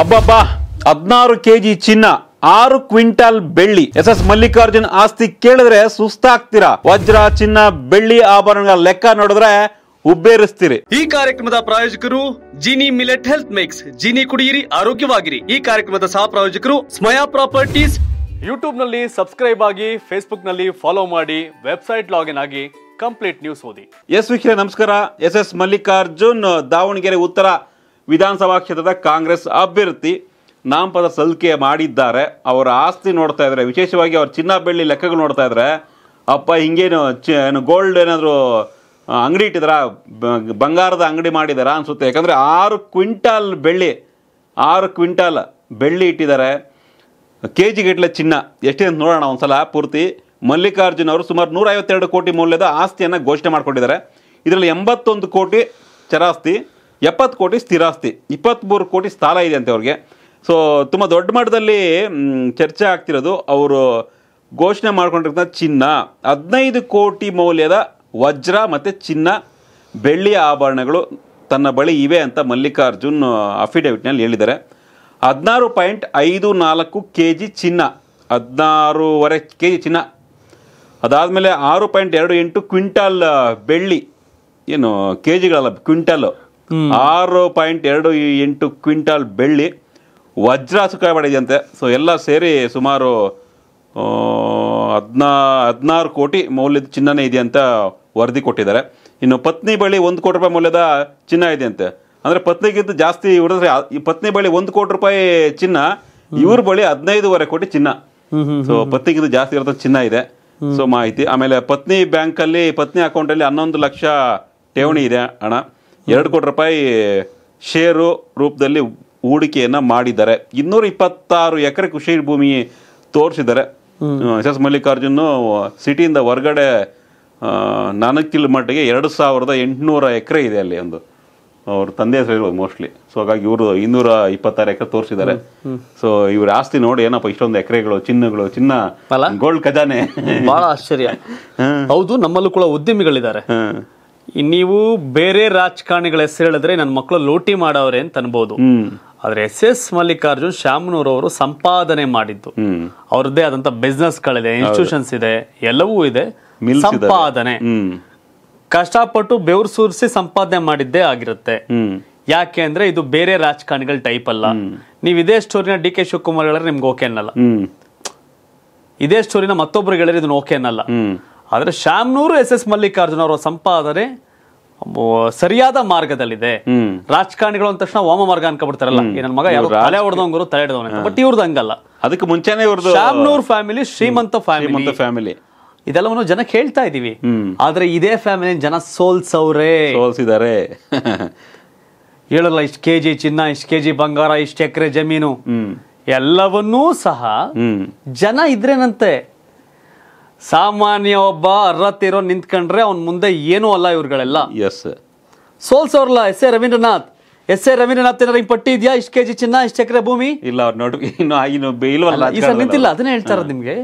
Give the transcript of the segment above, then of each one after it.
ಅಬ್ಬಬ್ಬಾ ಹದಿನಾರು ಕೆಜಿ ಚಿನ್ನ ಆರು ಕ್ವಿಂಟಲ್ ಬೆಳ್ಳಿ ಎಸ್ ಎಸ್ ಮಲ್ಲಿಕಾರ್ಜುನ್ ಆಸ್ತಿ ಕೇಳಿದ್ರೆ ಸುಸ್ತಾಗ್ತೀರಾ ವಜ್ರ ಚಿನ್ನ ಬೆಳ್ಳಿ ಆಭರಣಗಳ ಲೆಕ್ಕ ನೋಡಿದ್ರೆ ಉಬ್ಬೇರಿಸ್ತೀರಿ ಈ ಕಾರ್ಯಕ್ರಮದ ಪ್ರಾಯೋಜಕರು Jini millet health mix Jini ಕುಡಿಯಿರಿ ಆರೋಗ್ಯವಾಗಿರಿ ಈ ಕಾರ್ಯಕ್ರಮದ ಸಹ ಪ್ರಾಯೋಜಕರು ಸ್ಮಯಾ ಪ್ರಾಪರ್ಟೀಸ್ ಯೂಟ್ಯೂಬ್ ನಲ್ಲಿ ಸಬ್ಸ್ಕ್ರೈಬ್ ಆಗಿ ಫೇಸ್ಬುಕ್ ನಲ್ಲಿ ಫಾಲೋ ಮಾಡಿ ವೆಬ್ಸೈಟ್ ಲಾಗಿನ್ ಆಗಿ ಕಂಪ್ಲೀಟ್ ನ್ಯೂಸ್ ಓದಿ ಎಸ್ ವಿಖಿರ ನಮಸ್ಕಾರ ಎಸ್ ಎಸ್ ಮಲ್ಲಿಕಾರ್ಜುನ್ ದಾವಣಗೆರೆ ಉತ್ತರ ವಿಧಾನಸಭಾ ಕ್ಷೇತ್ರದ ಕಾಂಗ್ರೆಸ್ ಅಭ್ಯರ್ಥಿ ನಾಮಪತ್ರ ಸಲ್ಲಿಕೆ ಮಾಡಿದ್ದಾರೆ ಅವರ ಆಸ್ತಿ ನೋಡ್ತಾ ಇದ್ದಾರೆ ವಿಶೇಷವಾಗಿ ಅವ್ರ ಚಿನ್ನ ಬೆಳ್ಳಿ ಲೆಕ್ಕಗಳು ನೋಡ್ತಾ ಇದ್ದಾರೆ ಅಪ್ಪ ಹಿಂಗೇನು ಚ ಏನು ಗೋಲ್ಡ್ ಏನಾದರೂ ಅಂಗಡಿ ಇಟ್ಟಿದಾರ ಬಂಗಾರದ ಅಂಗಡಿ ಮಾಡಿದಾರ ಅನಿಸುತ್ತೆ ಯಾಕಂದರೆ ಆರು ಕ್ವಿಂಟಾಲ್ ಬೆಳ್ಳಿ ಆರು ಕ್ವಿಂಟಾಲ್ ಬೆಳ್ಳಿ ಇಟ್ಟಿದ್ದಾರೆ ಕೆ ಗಿಟ್ಲೆ ಚಿನ್ನ ಎಷ್ಟೇ ಅಂತ ನೋಡೋಣ ಒಂದು ಸಲ ಪೂರ್ತಿ ಮಲ್ಲಿಕಾರ್ಜುನ ಅವರು ಸುಮಾರು ನೂರೈವತ್ತೆರಡು ಕೋಟಿ ಮೌಲ್ಯದ ಆಸ್ತಿಯನ್ನು ಘೋಷಣೆ ಮಾಡಿಕೊಂಡಿದ್ದಾರೆ ಇದರಲ್ಲಿ ಎಂಬತ್ತೊಂದು ಕೋಟಿ ಚರಾಸ್ತಿ ಎಪ್ಪತ್ತು ಕೋಟಿ ಸ್ಥಿರಾಸ್ತಿ ಇಪ್ಪತ್ತ್ಮೂರು ಕೋಟಿ ಸ್ಥಾನ ಇದೆ ಅಂತೆ ಅವ್ರಿಗೆ ಸೊ ತುಂಬ ದೊಡ್ಡ ಮಟ್ಟದಲ್ಲಿ ಚರ್ಚೆ ಆಗ್ತಿರೋದು ಅವರು ಘೋಷಣೆ ಮಾಡ್ಕೊಂಡಿರ್ತಕ್ಕಂಥ ಚಿನ್ನ ಹದಿನೈದು ಕೋಟಿ ಮೌಲ್ಯದ ವಜ್ರ ಮತ್ತು ಚಿನ್ನ ಬೆಳ್ಳಿಯ ಆಭರಣಗಳು ತನ್ನ ಬಳಿ ಇವೆ ಅಂತ ಮಲ್ಲಿಕಾರ್ಜುನ್ ಅಫಿಡೇವಿಟ್ನಲ್ಲಿ ಹೇಳಿದ್ದಾರೆ ಹದಿನಾರು ಪಾಯಿಂಟ್ ಐದು ನಾಲ್ಕು ಕೆ ಜಿ ಚಿನ್ನ ಹದಿನಾರೂವರೆ ಕೆ ಜಿ ಚಿನ್ನ ಅದಾದಮೇಲೆ ಆರು ಪಾಯಿಂಟ್ ಎರಡು ಎಂಟು ಕ್ವಿಂಟಾಲ್ ಬೆಳ್ಳಿ ಏನು ಕೆ ಜಿಗಳಲ್ಲ ಕ್ವಿಂಟಲ್ಲು ಆರು ಪಾಯಿಂಟ್ ಎರಡು ಎಂಟು ಕ್ವಿಂಟಾಲ್ ಬೆಳ್ಳಿ ವಜ್ರ ಸುಖ ಸೊ ಎಲ್ಲ ಸೇರಿ ಸುಮಾರು ಹದಿನಾ ಹದಿನಾರು ಕೋಟಿ ಮೌಲ್ಯದ ಚಿನ್ನನೇ ಇದೆ ಅಂತ ವರದಿ ಕೊಟ್ಟಿದ್ದಾರೆ ಇನ್ನು ಪತ್ನಿ ಬಳಿ ಒಂದು ಕೋಟಿ ರೂಪಾಯಿ ಮೌಲ್ಯದ ಚಿನ್ನ ಇದೆ ಅಂತೆ ಅಂದರೆ ಪತ್ನಿಗಿಂತ ಜಾಸ್ತಿ ಹೊಡೆದ್ರೆ ಈ ಪತ್ನಿ ಬಳಿ ಒಂದು ಕೋಟಿ ರೂಪಾಯಿ ಚಿನ್ನ ಇವ್ರ ಬಳಿ ಹದಿನೈದುವರೆ ಕೋಟಿ ಚಿನ್ನ ಸೊ ಪತ್ನಿಗಿಂತ ಜಾಸ್ತಿ ಇರುತ್ತೆ ಚಿನ್ನ ಇದೆ ಸೊ ಮಾಹಿತಿ ಆಮೇಲೆ ಪತ್ನಿ ಬ್ಯಾಂಕಲ್ಲಿ ಪತ್ನಿ ಅಕೌಂಟಲ್ಲಿ ಹನ್ನೊಂದು ಲಕ್ಷ ಠೇವಣಿ ಇದೆ ಹಣ ಎರಡು ಕೋಟಿ ರೂಪಾಯಿ ಷೇರು ರೂಪದಲ್ಲಿ ಹೂಡಿಕೆಯನ್ನು ಮಾಡಿದ್ದಾರೆ ಇನ್ನೂರ ಇಪ್ಪತ್ತಾರು ಎಕರೆ ಕೃಷಿ ಭೂಮಿ ತೋರಿಸಿದ್ದಾರೆ ಎಸ್ ಎಸ್ ಮಲ್ಲಿಕಾರ್ಜುನ್ ಸಿಟಿಯಿಂದ ಹೊರಗಡೆ ನಾಲ್ಕು ಕಿಲೋ ಮಟ್ಟಿಗೆ ಎರಡು ಸಾವಿರದ ಎಂಟುನೂರ ಎಕರೆ ಇದೆ ಅಲ್ಲಿ ಒಂದು ಅವ್ರ ತಂದೆ ಹೆಸರು ಮೋಸ್ಟ್ಲಿ ಸೊ ಹಾಗಾಗಿ ಇವರು ಇನ್ನೂರ ಇಪ್ಪತ್ತಾರು ಎಕರೆ ತೋರಿಸಿದ್ದಾರೆ ಸೊ ಇವ್ರ ಆಸ್ತಿ ನೋಡಿ ಏನಪ್ಪ ಇಷ್ಟೊಂದು ಎಕರೆಗಳು ಚಿನ್ನಗಳು ಚಿನ್ನ ಗೋಲ್ಡ್ ಖಜಾನೆ ಬಹಳ ಆಶ್ಚರ್ಯ ಹೌದು ನಮ್ಮಲ್ಲೂ ಕೂಡ ಉದ್ಯಮಿಗಳಿದ್ದಾರೆ ನೀವು ಬೇರೆ ರಾಜಕಾರಣಿಗಳ ಹೆಸರು ಹೇಳಿದ್ರೆ ನನ್ನ ಮಕ್ಕಳು ಲೋಟಿ ಮಾಡವ್ರೆ ಅಂತ ಅನ್ಬೋದು ಆದ್ರೆ ಎಸ್ ಎಸ್ ಮಲ್ಲಿಕಾರ್ಜುನ್ ಶ್ಯಾಮನೂರ್ ಅವರು ಸಂಪಾದನೆ ಮಾಡಿದ್ದು ಅವ್ರದ್ದೇ ಆದಂತ ಬಿಸ್ನೆಸ್ ಗಳಿದೆ ಇನ್ಸ್ಟಿಟ್ಯೂಷನ್ಸ್ ಇದೆ ಎಲ್ಲವೂ ಇದೆ ಸಂಪಾದನೆ ಕಷ್ಟಪಟ್ಟು ಬೆವರು ಸುರಿಸಿ ಸಂಪಾದನೆ ಮಾಡಿದ್ದೇ ಆಗಿರುತ್ತೆ ಯಾಕೆ ಅಂದ್ರೆ ಇದು ಬೇರೆ ರಾಜಕಾರಣಿಗಳ ಟೈಪ್ ಅಲ್ಲ ನೀವು ಇದೇ ಸ್ಟೋರಿನ ಡಿ ಕೆ ಶಿವಕುಮಾರ್ ಹೇಳಿದ್ರೆ ನಿಮ್ಗೆ ಓಕೆ ಅನ್ನಲ್ಲ ಇದೇ ಸ್ಟೋರಿನ ಮತ್ತೊಬ್ರಿಗೆ ಹೇಳಿದ್ರೆ ಇದನ್ನ ಓಕೆ ಅನ್ನಲ್ಲ ಆದ್ರೆ ಶ್ಯಾಮ್ನೂರು ಎಸ್ ಎಸ್ ಮಲ್ಲಿಕಾರ್ಜುನ್ ಅವರ ಸಂಪಾದನೆ ಸರಿಯಾದ ಮಾರ್ಗದಲ್ಲಿದೆ ರಾಜಕಾರಣಿಗಳು ಅಂದ ತಕ್ಷಣ ವಾಮ ಮಾರ್ಗ ಅನ್ಕೊಬಿಡ್ತಾರಲ್ಲ ನನ್ನ ಮಗ ಯಾರು ತಲೆ ಹೊಡೆದವಂಗರು ತಲೆ ಹಿಡಿದವನ ಬಟ್ ಇವ್ರದ್ದು ಹಂಗಲ್ಲ ಅದಕ್ಕೆ ಮುಂಚೆನೆ ಇವ್ರದ್ದು ಫ್ಯಾಮಿಲಿ ಶ್ರೀಮಂತ ಫ್ಯಾಮಿಲಿ ಫ್ಯಾಮಿಲಿ ಇದೆಲ್ಲವನ್ನು ಜನ ಹೇಳ್ತಾ ಇದೀವಿ ಆದ್ರೆ ಇದೇ ಫ್ಯಾಮಿಲಿ ಜನ ಸೋಲ್ಸವ್ರೆ ಸೋಲ್ಸಿದ್ದಾರೆ ಹೇಳಲ್ಲ ಇಷ್ಟು ಕೆಜಿ ಚಿನ್ನ ಇಷ್ಟು ಕೆಜಿ ಬಂಗಾರ ಇಷ್ಟು ಎಕರೆ ಜಮೀನು ಎಲ್ಲವನ್ನೂ ಸಹ ಜನ ಇದ್ರೇನಂತೆ ಸಾಮಾನ್ಯ ಒಬ್ಬ ಇರೋ ನಿಂತ್ಕೊಂಡ್ರೆ ಅವ್ನ ಮುಂದೆ ಏನೂ ಅಲ್ಲ ಇವ್ರುಗಳೆಲ್ಲ ಎಸ್ ಸೋಲ್ಸೋರ್ಲ S A Ravindranath S A Ravindranath ಏನಾರ ಹಿಂಗ್ ಪಟ್ಟಿ ಇದೆಯಾ ಇಷ್ಟು ಕೆಜಿ ಚಿನ್ನ ಇಷ್ಟು ಎಕರೆ ಭೂಮಿ ಇಲ್ಲ ಅವ್ರು ನೋಡಿ ಇನ್ನು ಇನ್ನು ಇಲ್ಲ ಈ ನಿಂತಿಲ್ಲ ಅದನ್ನೇ ಹೇಳ್ತಾರ ನಿಮ್ಗೆ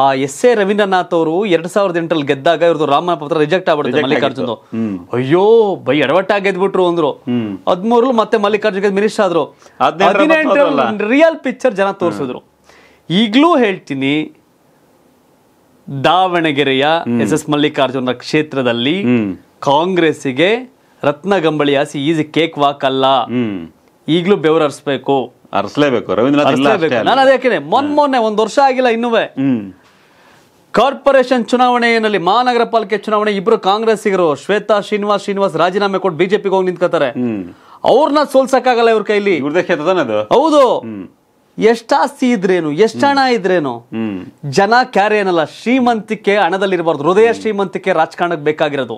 ಆ ಎಸ್ ಎ ರವೀಂದ್ರನಾಥ್ ಅವರು ಎರಡ್ ಸಾವಿರದ ಎಂಟರಲ್ಲಿ ಗೆದ್ದಾಗ ಇವ್ರದ್ದು ರಾಮನ ಪತ್ರ ರಿಜೆಕ್ಟ್ ಆಗ್ಬಿಡುತ್ತೆ ಮಲ್ಲಿಕಾರ್ಜುನ್ ಅಯ್ಯೋ ಬೈ ಎಡವಟ್ಟಾಗಿ ಗೆದ್ಬಿಟ್ರು ಅಂದ್ರು ಹದ್ಮೂರ್ಲು ಮತ್ತೆ ಮಲ್ಲಿಕಾರ್ಜುನ್ ಮಿನಿಸ್ಟರ್ ಆದ್ರು ರಿಯಲ್ ಪಿಕ್ಚರ್ ಜನ ತೋರಿಸಿದ್ರು ಈಗಲೂ ಹೇಳ್ತೀನಿ ದಾವಣಗೆರೆಯ ಎಸ್ ಎಸ್ ಮಲ್ಲಿಕಾರ್ಜುನ ಕ್ಷೇತ್ರದಲ್ಲಿ ಕಾಂಗ್ರೆಸ್ಗೆ ರತ್ನಗಂಬಳಿ ಹಸಿ ಈಸಿ ಕೇಕ್ ವಾಕ್ ಅಲ್ಲ ಈಗಲೂ ಬೆವರು ಹರಿಸ್ಬೇಕು ಅರ್ಸ್ಲೇಬೇಕು ರವೀಂದ್ರನಾಥ್ ನಾನು ಅದೇ ಮೊನ್ ಮೊನ್ನೆ ಒಂದ್ ವರ್ಷ ಆಗಿಲ್ಲ ಇನ್ನುವೇ ಕಾರ್ಪೊರೇಷನ್ ಚುನಾವಣೆಯಲ್ಲಿ ಮಹಾನಗರ ಪಾಲಿಕೆ ಚುನಾವಣೆ ಇಬ್ರು ಕಾಂಗ್ರೆಸ್ಸಿಗರು ಶ್ವೇತಾ ಶ್ರೀನಿವಾಸ್ ಶ್ರೀನಿವಾಸ್ ರಾಜೀನಾಮೆ ಕೊಟ್ಟು ಬಿಜೆಪಿಗೆ ಹೋಗಿ ನಿಂತ್ಕೋತಾರೆ ಅವ್ರನ್ನ ಸೋಲ್ಸಕ್ಕಾಗಲ್ಲ ಇವ್ರ ಕೈಲಿ ಹೌದು ಎಷ್ಟು ಆಸ್ತಿ ಇದ್ರೇನು ಎಷ್ಟು ಹಣ ಇದ್ರೇನು ಜನ ಕ್ಯಾರೆ ಏನಲ್ಲ ಶ್ರೀಮಂತಿಕೆ ಹಣದಲ್ಲಿರಬಾರ್ದು ಹೃದಯ ಶ್ರೀಮಂತಿಕೆ ರಾಜಕಾರಣಕ್ಕೆ ಬೇಕಾಗಿರೋದು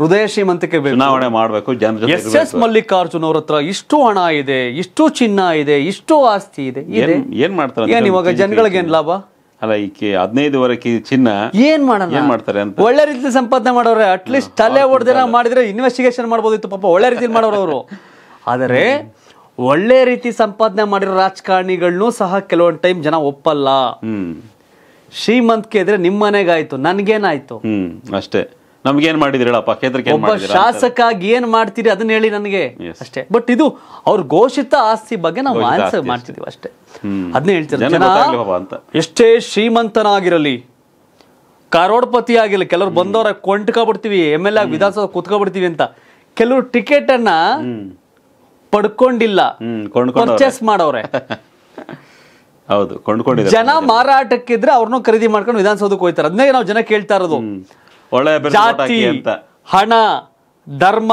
ಹೃದಯ ಶ್ರೀಮಂತಿಕೆ ಚುನಾವಣೆ ಮಾಡಬೇಕು ಎಸ್ ಎಸ್ ಮಲ್ಲಿಕಾರ್ಜುನ್ ಅವ್ರ ಹತ್ರ ಇಷ್ಟು ಹಣ ಇದೆ ಇಷ್ಟು ಚಿನ್ನ ಇದೆ ಇಷ್ಟು ಆಸ್ತಿ ಇದೆ ಏನ್ ಮಾಡ್ತಾರೆ ಏನ್ ಇವಾಗ ಜನಗಳಿಗೆ ಏನ್ ಲಾಭ ಅಲ್ಲ ಈಕೆ ಹದಿನೈದು ವರೆಗೆ ಚಿನ್ನ ಏನ್ ಮಾಡ್ತಾರೆ ಅಂತ ಒಳ್ಳೆ ರೀತಿ ಸಂಪಾದನೆ ಮಾಡೋರೆ ಅಟ್ಲೀಸ್ಟ್ ತಲೆ ಹೊಡೆದಿರ ಮಾಡಿದ್ರೆ ಇನ್ವೆಸ್ಟಿಗೇಷನ್ ಮಾಡ್ಬೋದಿತ್ತು ಪಾಪ ಒಳ್ಳೆ ರೀತಿ ಮಾಡೋರು ಅವರು ಆದರೆ ಒಳ್ಳೆ ರೀತಿ ಸಂಪಾದನೆ ಮಾಡಿರೋ ರಾಜಕಾರಣಿಗಳನ್ನೂ ಸಹ ಕೆಲವೊಂದು ಟೈಮ್ ಜನ ಒಪ್ಪಲ್ಲ ಶ್ರೀಮಂತ್ ಇದ್ರೆ ನಿಮ್ಮ ಮನೆಗಾಯ್ತು ನನ್ಗೇನಾಯ್ತು ಅಷ್ಟೇ ನಮ್ಗೇನ್ ಮಾಡಿದಿರಲ್ಲಪ್ಪ ಕೇಂದ್ರಕ್ಕೆ ಒಬ್ಬ ಶಾಸಕಾಗಿ ಏನ್ ಮಾಡ್ತೀರಿ ಅದನ್ನ ಹೇಳಿ ನನಗೆ ಅಷ್ಟೇ ಬಟ್ ಇದು ಅವ್ರ ಘೋಷಿತ ಆಸ್ತಿ ಬಗ್ಗೆ ನಾವು ಆನ್ಸರ್ ಮಾಡ್ತಿದೀವಿ ಅಷ್ಟೇ ಅದನ್ನ ಹೇಳ್ತಿರ್ತೀವಿ ಎಷ್ಟೇ ಶ್ರೀಮಂತನಾಗಿರಲಿ ಕರೋಡ್ಪತಿ ಆಗಿರಲಿ ಕೆಲವ್ರು ಬಂದವರ ಕೊಂಡ್ಕೊಬಿಡ್ತೀವಿ ಎಮ್ ಎಲ್ ಎ ವಿಧಾನಸಭೆ ಕುತ್ಕೊಬಿಡ್ತೀವಿ ಅಂತ ಕೆಲವರು ಟಿಕೆಟ್ ಅನ್ನ ಪಡ್ಕೊಂಡಿಲ್ಲ ಪರ್ಚೇಸ್ ಮಾಡವ್ರೆ ಹೌದು ಕೊಂಡ್ಕೊಂಡಿದ್ದಾರೆ ಜನ ಮಾರಾಟಕ್ಕಿದ್ರೆ ಅವ್ರನ್ನೂ ಖರೀದಿ ಮಾಡ್ಕೊಂಡು ವಿಧಾನಸೌಧಕ್ಕೆ ಹೋಯ್ತಾರೆ ಅದನ್ನೇ ನಾವು ಜನ ಕೇಳ್ತಾ ಇರೋದು ಒಳ್ಳೆ ಜಾತಿ ಹಣ ಧರ್ಮ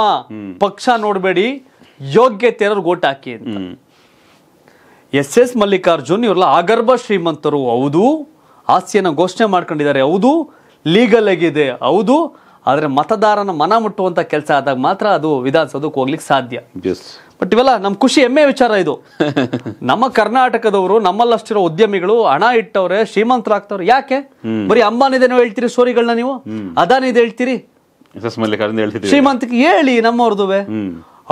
ಪಕ್ಷ ನೋಡಬೇಡಿ ಯೋಗ್ಯತೆ ಇರೋರು ಓಟ್ ಹಾಕಿ ಅಂತ ಎಸ್ ಎಸ್ ಮಲ್ಲಿಕಾರ್ಜುನ್ ಇವರೆಲ್ಲ ಆಗರ್ಭ ಶ್ರೀಮಂತರು ಹೌದು ಆಸ್ತಿಯನ್ನು ಘೋಷಣೆ ಮಾಡ್ಕೊಂಡಿದ್ದಾರೆ ಹೌದು ಲೀಗಲ್ ಆಗಿದೆ ಹೌದು ಆದರೆ ಮತದಾರನ ಮನ ಮುಟ್ಟುವಂಥ ಕೆಲಸ ಆದಾಗ ಮಾತ್ರ ಅದು ವಿಧಾನಸೌಧಕ್ಕೆ ಹೋಗ್ಲಿಕ್ಕೆ ಸಾಧ್ಯ ಬಟ್ ಇವೆಲ್ಲ ನಮ್ಮ ಖುಷಿ ಹೆಮ್ಮೆ ವಿಚಾರ ಇದು ನಮ್ಮ ಕರ್ನಾಟಕದವರು ನಮ್ಮಲ್ಲಷ್ಟಿರೋ ಉದ್ಯಮಿಗಳು ಹಣ ಇಟ್ಟವ್ರೆ ಶ್ರೀಮಂತರಾಗ್ತವ್ರೆ ಯಾಕೆ ಬರೀ ಅಂಬಾನಿದೇನೋ ಹೇಳ್ತೀರಿ ಸೋರಿಗಳನ್ನ ನೀವು ಅದಾನಿದೆ ಹೇಳ್ತೀರಿ ಶ್ರೀಮಂತ ಹೇಳಿ ನಮ್ಮವ್ರದುವೆ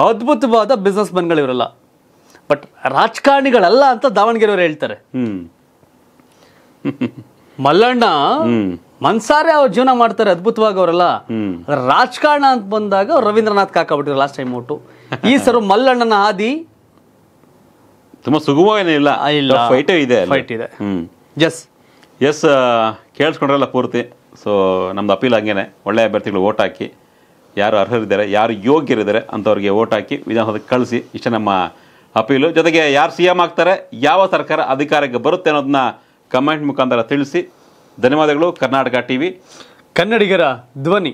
ಅದ್ಭುತವಾದ ಬಿಸ್ನೆಸ್ ಮನ್ಗಳು ಇವರೆಲ್ಲ ಬಟ್ ರಾಜಕಾರಣಿಗಳಲ್ಲ ಅಂತ ದಾವಣಗೆರೆಯವರು ಹೇಳ್ತಾರೆ ಮಲ್ಲಣ್ಣ ಮನ್ಸಾರೆ ಅವ್ರ ಜೀವನ ಮಾಡ್ತಾರೆ ಅದ್ಭುತವಾಗಿ ಅವರೆಲ್ಲ ರಾಜಕಾರಣ ಅಂತ ಬಂದಾಗ ರವೀಂದ್ರನಾಥ್ ಕಾಕಬಿಟ್ಟಿದ್ರು ಲಾಸ್ಟ್ ಟೈಮ್ ಒಟ್ಟು ಈ ಸರ್ ಮಲ್ಲಣ್ಣನ ಹಾದಿ ತುಂಬಾ ಸುಗಮವೇನಿಲ್ಲ ಇದೆ ಫೈಟ್ ಇದೆ ಎಸ್ ಎಸ್ ಕೇಳಿಸ್ಕೊಂಡ್ರಲ್ಲ ಪೂರ್ತಿ ಸೊ ನಮ್ದು ಅಪೀಲ್ ಹಂಗೇನೆ ಒಳ್ಳೆ ಅಭ್ಯರ್ಥಿಗಳು ಓಟ್ ಹಾಕಿ ಯಾರು ಅರ್ಹರಿದ್ದಾರೆ ಯಾರು ಯೋಗ್ಯರಿದ್ದಾರೆ ಅಂತವ್ರಿಗೆ ಓಟ್ ಹಾಕಿ ವಿಧಾನಸೌಧಕ್ಕೆ ಕಳಿಸಿ ಇಷ್ಟ ನಮ್ಮ ಅಪೀಲು ಜೊತೆಗೆ ಯಾರು ಸಿ ಎಂ ಆಗ್ತಾರೆ ಯಾವ ಸರ್ಕಾರ ಅಧಿಕಾರಕ್ಕೆ ಬರುತ್ತೆ ಅನ್ನೋದನ್ನ ಕಮೆಂಟ್ ಮುಖಾಂತರ ತಿಳಿಸಿ ಧನ್ಯವಾದಗಳು ಕರ್ನಾಟಕ ಟಿವಿ ಕನ್ನಡಿಗರ ಧ್ವನಿ